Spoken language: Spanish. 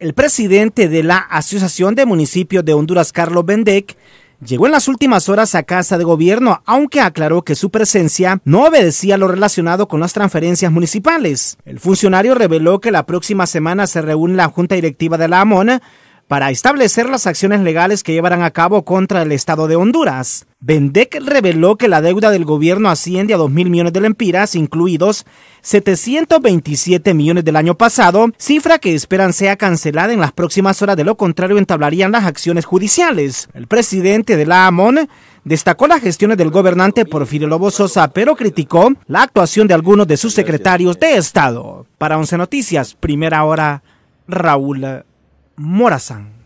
El presidente de la Asociación de Municipios de Honduras, Carlos Bendec, llegó en las últimas horas a casa de gobierno, aunque aclaró que su presencia no obedecía lo relacionado con las transferencias municipales. El funcionario reveló que la próxima semana se reúne la Junta Directiva de la AMONA para establecer las acciones legales que llevarán a cabo contra el Estado de Honduras. Bendec reveló que la deuda del gobierno asciende a 2 mil millones de lempiras, incluidos 727 millones del año pasado, cifra que esperan sea cancelada en las próximas horas, de lo contrario entablarían las acciones judiciales. El presidente de la AMON destacó las gestiones del gobernante Porfirio Lobo Sosa, pero criticó la actuación de algunos de sus secretarios de Estado. Para 11 Noticias, primera hora, Raúl Morazán.